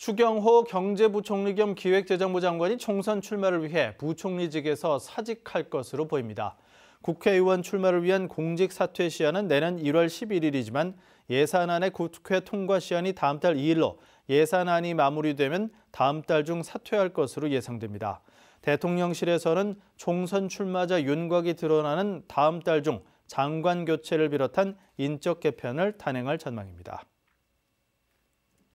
추경호 경제부총리 겸 기획재정부 장관이 총선 출마를 위해 부총리직에서 사직할 것으로 보입니다. 국회의원 출마를 위한 공직 사퇴 시한은 내년 1월 11일이지만 예산안의 국회 통과 시한이 다음 달 2일로 예산안이 마무리되면 다음 달 중 사퇴할 것으로 예상됩니다. 대통령실에서는 총선 출마자 윤곽이 드러나는 다음 달 중 장관 교체를 비롯한 인적 개편을 단행할 전망입니다.